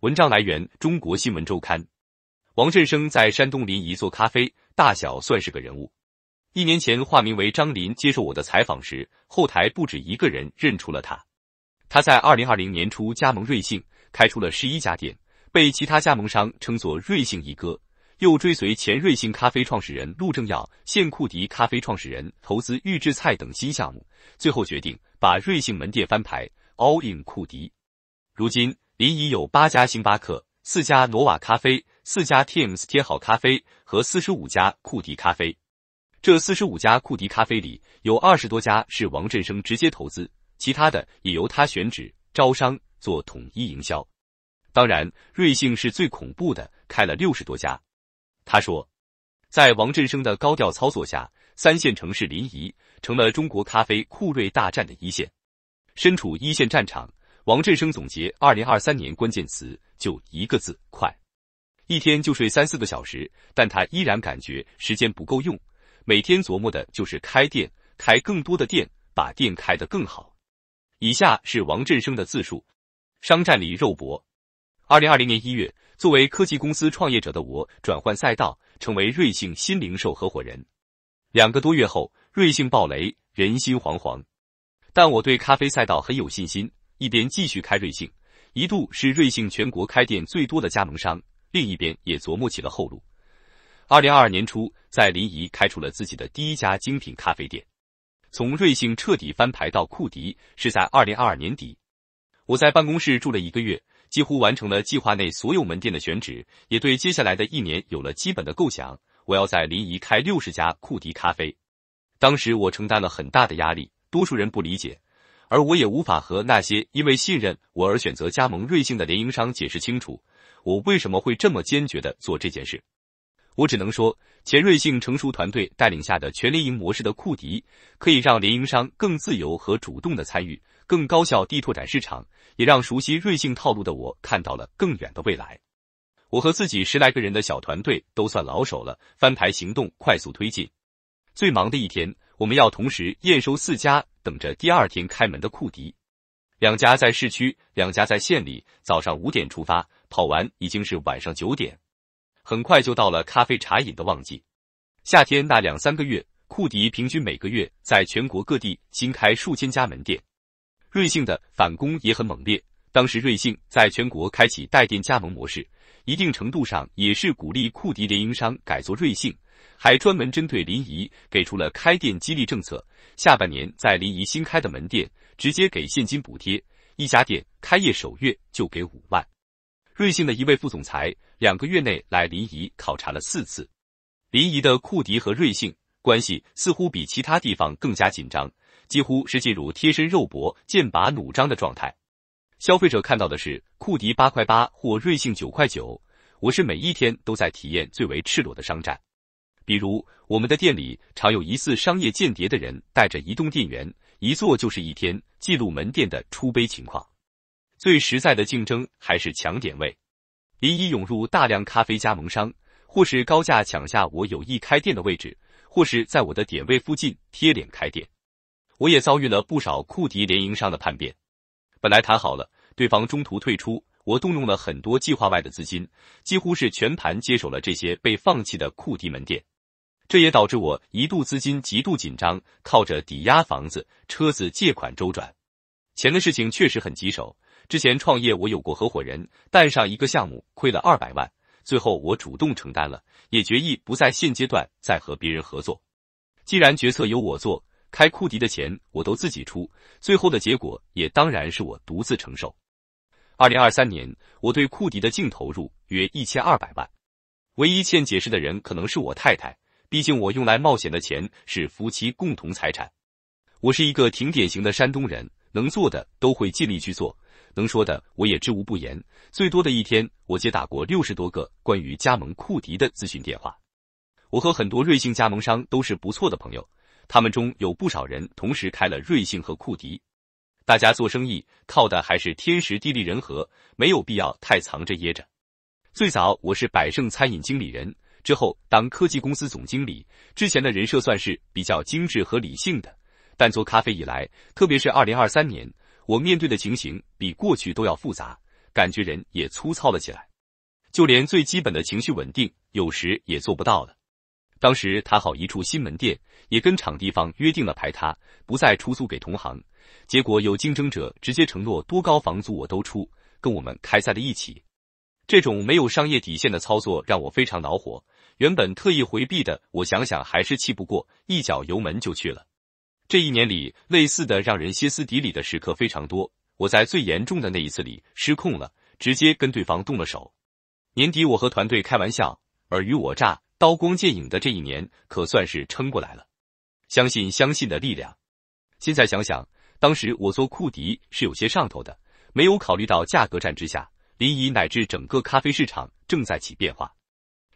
文章来源《中国新闻周刊》。王振生在山东临沂做咖啡，大小算是个人物。一年前，化名为张林接受我的采访时，后台不止一个人认出了他。他在二零二零年初加盟瑞幸，开出了十一家店，被其他加盟商称作“瑞幸一哥”。又追随前瑞幸咖啡创始人陆正耀、现库迪咖啡创始人投资预制菜等新项目，最后决定把瑞幸门店翻牌，all in 库迪。如今。临沂有八家星巴克，四家挪瓦咖啡，四家 Teams 贴好咖啡和四十五家库迪咖啡。这四十五家库迪咖啡里，有二十多家是王振生直接投资，其他的也由他选址、招商、做统一营销。当然，瑞幸是最恐怖的，开了六十多家。他说，在王振生的高调操作下，三线城市临沂成了中国咖啡库瑞大战的一线。身处一线战场。王振生总结，二零二三年关键词就一个字：快。一天就睡三四个小时，但他依然感觉时间不够用，每天琢磨的就是开店，开更多的店，把店开得更好。以下是王振生的自述：商战里肉搏。二零二零年一月，作为科技公司创业者的我，转换赛道，成为瑞幸新零售合伙人。两个多月后，瑞幸暴雷，人心惶惶，但我对咖啡赛道很有信心。一边继续开瑞幸，一度是瑞幸全国开店最多的加盟商；另一边也琢磨起了后路。二零二二年初，在临沂开出了自己的第一家精品咖啡店。从瑞幸彻底翻牌到库迪，是在二零二二年底。我在办公室住了一个月，几乎完成了计划内所有门店的选址，也对接下来的一年有了基本的构想。我要在临沂开六十家库迪咖啡。当时我承担了很大的压力，多数人不理解。而我也无法和那些因为信任我而选择加盟瑞幸的联营商解释清楚，我为什么会这么坚决地做这件事。我只能说，前瑞幸成熟团队带领下的全联营模式的库迪，可以让联营商更自由和主动地参与，更高效地拓展市场，也让熟悉瑞幸套路的我看到了更远的未来。我和自己十来个人的小团队都算老手了，翻牌行动快速推进，最忙的一天。我们要同时验收四家等着第二天开门的库迪，两家在市区，两家在县里。早上五点出发，跑完已经是晚上九点。很快就到了咖啡茶饮的旺季，夏天那两三个月，库迪平均每个月在全国各地新开数千家门店。瑞幸的反攻也很猛烈，当时瑞幸在全国开启带店加盟模式，一定程度上也是鼓励库迪联营商改做瑞幸。还专门针对临沂给出了开店激励政策，下半年在临沂新开的门店直接给现金补贴，一家店开业首月就给五万。瑞幸的一位副总裁两个月内来临沂考察了四次。临沂的库迪和瑞幸关系似乎比其他地方更加紧张，几乎是进入贴身肉搏、剑拔弩张的状态。消费者看到的是库迪八块八或瑞幸九块九，我是每一天都在体验最为赤裸的商战。比如，我们的店里常有疑似商业间谍的人带着移动电源，一坐就是一天，记录门店的出杯情况。最实在的竞争还是抢点位。林一涌入大量咖啡加盟商，或是高价抢下我有意开店的位置，或是在我的点位附近贴脸开店。我也遭遇了不少库迪联营商的叛变，本来谈好了，对方中途退出，我动用了很多计划外的资金，几乎是全盘接手了这些被放弃的库迪门店。这也导致我一度资金极度紧张，靠着抵押房子、车子借款周转，钱的事情确实很棘手。之前创业我有过合伙人，但上一个项目亏了二百万，最后我主动承担了，也决意不在现阶段再和别人合作。既然决策由我做，开库迪的钱我都自己出，最后的结果也当然是我独自承受。二零二三年我对库迪的净投入约一千二百万，唯一欠解释的人可能是我太太。毕竟我用来冒险的钱是夫妻共同财产。我是一个挺典型的山东人，能做的都会尽力去做，能说的我也知无不言。最多的一天，我接打过六十多个关于加盟库迪的咨询电话。我和很多瑞幸加盟商都是不错的朋友，他们中有不少人同时开了瑞幸和库迪。大家做生意靠的还是天时地利人和，没有必要太藏着掖着。最早我是百盛餐饮经理人。之后当科技公司总经理之前的人设算是比较精致和理性的，但做咖啡以来，特别是2023年，我面对的情形比过去都要复杂，感觉人也粗糙了起来，就连最基本的情绪稳定，有时也做不到了。当时谈好一处新门店，也跟场地方约定了排他，不再出租给同行，结果有竞争者直接承诺多高房租我都出，跟我们开在了一起，这种没有商业底线的操作让我非常恼火。原本特意回避的，我想想还是气不过，一脚油门就去了。这一年里，类似的让人歇斯底里的时刻非常多。我在最严重的那一次里失控了，直接跟对方动了手。年底，我和团队开玩笑，尔虞我诈、刀光剑影的这一年，可算是撑过来了。相信相信的力量。现在想想，当时我做库迪是有些上头的，没有考虑到价格战之下，临沂乃至整个咖啡市场正在起变化。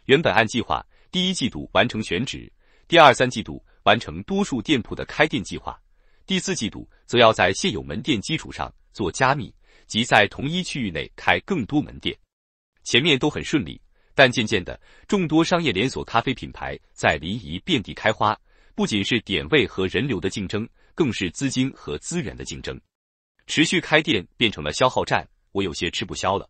原本按计划，第一季度完成选址，第二三季度完成多数店铺的开店计划，第四季度则要在现有门店基础上做加密，即在同一区域内开更多门店。前面都很顺利，但渐渐的，众多商业连锁咖啡品牌在临沂遍地开花，不仅是点位和人流的竞争，更是资金和资源的竞争。持续开店变成了消耗战，我有些吃不消了。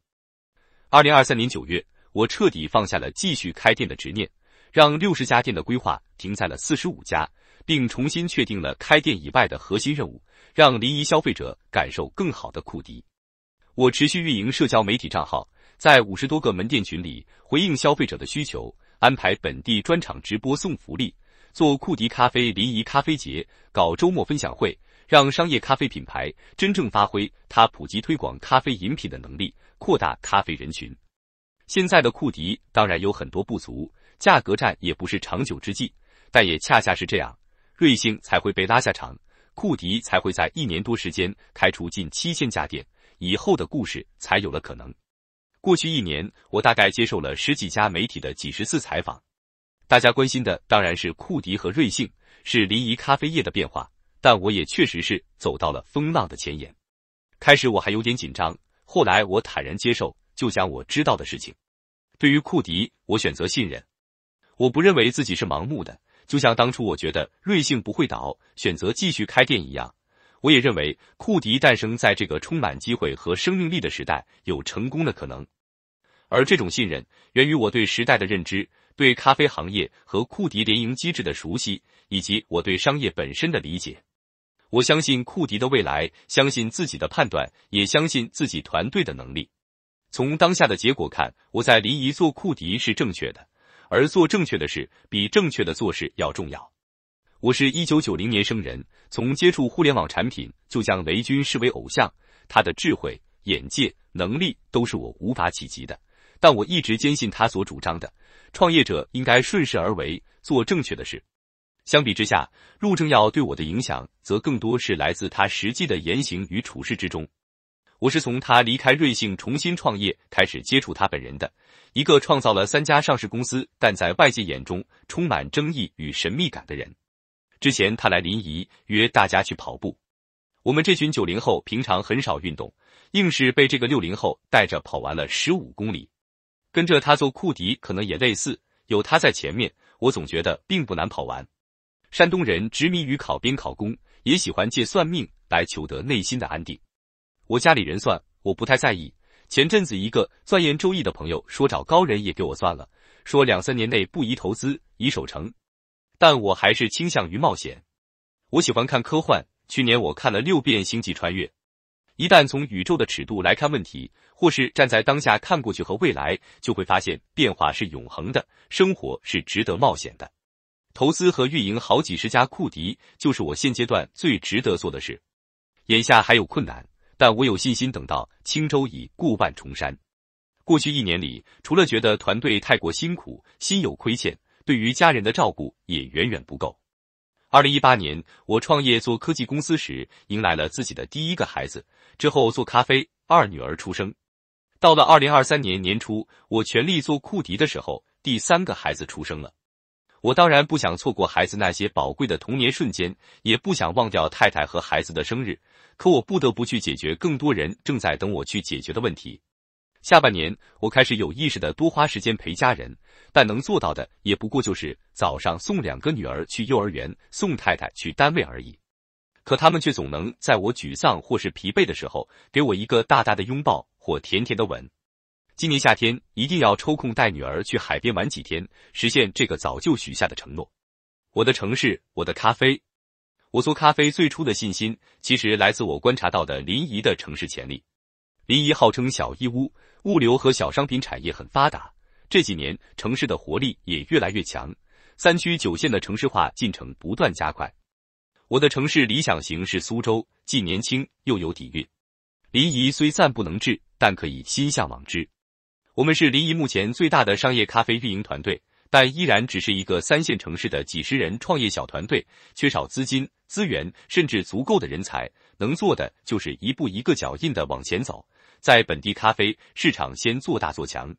二零二三年九月。我彻底放下了继续开店的执念，让六十家店的规划停在了四十五家，并重新确定了开店以外的核心任务，让临沂消费者感受更好的库迪。我持续运营社交媒体账号，在五十多个门店群里回应消费者的需求，安排本地专场直播送福利，做库迪咖啡临沂咖啡节，搞周末分享会，让商业咖啡品牌真正发挥它普及推广咖啡饮品的能力，扩大咖啡人群。现在的库迪当然有很多不足，价格战也不是长久之计，但也恰恰是这样，瑞幸才会被拉下场，库迪才会在一年多时间开出近七千家店，以后的故事才有了可能。过去一年，我大概接受了十几家媒体的几十次采访，大家关心的当然是库迪和瑞幸，是临沂咖啡业的变化，但我也确实是走到了风浪的前沿。开始我还有点紧张，后来我坦然接受。就讲我知道的事情。对于库迪，我选择信任。我不认为自己是盲目的，就像当初我觉得瑞幸不会倒，选择继续开店一样。我也认为库迪诞生在这个充满机会和生命力的时代，有成功的可能。而这种信任源于我对时代的认知、对咖啡行业和库迪联营机制的熟悉，以及我对商业本身的理解。我相信库迪的未来，相信自己的判断，也相信自己团队的能力。从当下的结果看，我在临沂做库迪是正确的，而做正确的事比正确的做事要重要。我是一九九零年生人，从接触互联网产品就将雷军视为偶像，他的智慧、眼界、能力都是我无法企及的。但我一直坚信他所主张的，创业者应该顺势而为，做正确的事。相比之下，陆正耀对我的影响则更多是来自他实际的言行与处事之中。我是从他离开瑞幸重新创业开始接触他本人的，一个创造了三家上市公司，但在外界眼中充满争议与神秘感的人。之前他来临沂约大家去跑步，我们这群九零后平常很少运动，硬是被这个六零后带着跑完了十五公里。跟着他做库迪可能也类似，有他在前面，我总觉得并不难跑完。山东人执迷于考编考公，也喜欢借算命来求得内心的安定。我家里人算，我不太在意。前阵子一个钻研周易的朋友说，找高人也给我算了，说两三年内不宜投资，宜守成。但我还是倾向于冒险。我喜欢看科幻，去年我看了六遍《星际穿越》。一旦从宇宙的尺度来看问题，或是站在当下看过去和未来，就会发现变化是永恒的，生活是值得冒险的。投资和运营好几十家库迪，就是我现阶段最值得做的事。眼下还有困难。但我有信心，等到轻舟已过万重山。过去一年里，除了觉得团队太过辛苦，心有亏欠，对于家人的照顾也远远不够。二零一八年，我创业做科技公司时，迎来了自己的第一个孩子。之后做咖啡，二女儿出生。到了二零二三年年初，我全力做库迪的时候，第三个孩子出生了。我当然不想错过孩子那些宝贵的童年瞬间，也不想忘掉太太和孩子的生日，可我不得不去解决更多人正在等我去解决的问题。下半年，我开始有意识的多花时间陪家人，但能做到的也不过就是早上送两个女儿去幼儿园，送太太去单位而已。可他们却总能在我沮丧或是疲惫的时候，给我一个大大的拥抱或甜甜的吻。今年夏天一定要抽空带女儿去海边玩几天，实现这个早就许下的承诺。我的城市，我的咖啡。我做咖啡最初的信心，其实来自我观察到的临沂的城市潜力。临沂号称小义乌，物流和小商品产业很发达，这几年城市的活力也越来越强，三区九县的城市化进程不断加快。我的城市理想型是苏州，既年轻又有底蕴。临沂虽暂不能治，但可以心向往之。我们是临沂目前最大的商业咖啡运营团队，但依然只是一个三线城市的几十人创业小团队，缺少资金、资源，甚至足够的人才。能做的就是一步一个脚印的往前走，在本地咖啡市场先做大做强。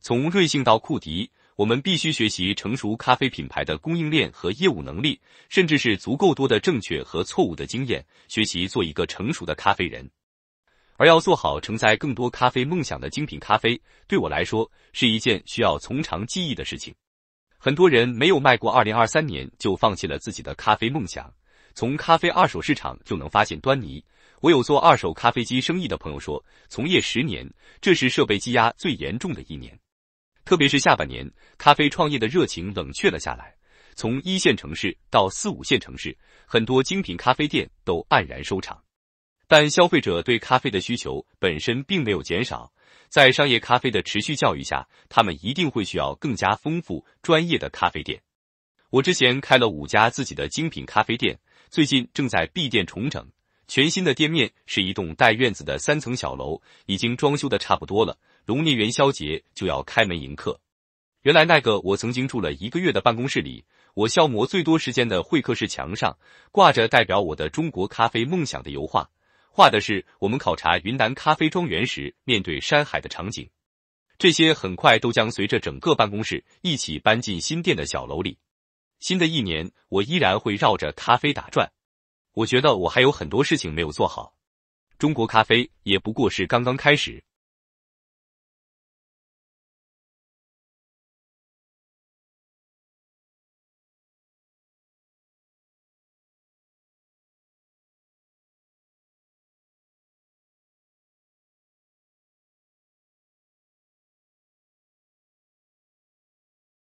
从瑞幸到库迪，我们必须学习成熟咖啡品牌的供应链和业务能力，甚至是足够多的正确和错误的经验，学习做一个成熟的咖啡人。而要做好承载更多咖啡梦想的精品咖啡，对我来说是一件需要从长计议的事情。很多人没有迈过2023年就放弃了自己的咖啡梦想，从咖啡二手市场就能发现端倪。我有做二手咖啡机生意的朋友说，从业十年，这是设备积压最严重的一年，特别是下半年，咖啡创业的热情冷却了下来。从一线城市到四五线城市，很多精品咖啡店都黯然收场。但消费者对咖啡的需求本身并没有减少，在商业咖啡的持续教育下，他们一定会需要更加丰富专业的咖啡店。我之前开了五家自己的精品咖啡店，最近正在闭店重整。全新的店面是一栋带院子的三层小楼，已经装修的差不多了。龙年元宵节就要开门迎客。原来那个我曾经住了一个月的办公室里，我消磨最多时间的会客室墙上挂着代表我的中国咖啡梦想的油画。画的是我们考察云南咖啡庄园时面对山海的场景，这些很快都将随着整个办公室一起搬进新店的小楼里。新的一年，我依然会绕着咖啡打转。我觉得我还有很多事情没有做好，中国咖啡也不过是刚刚开始。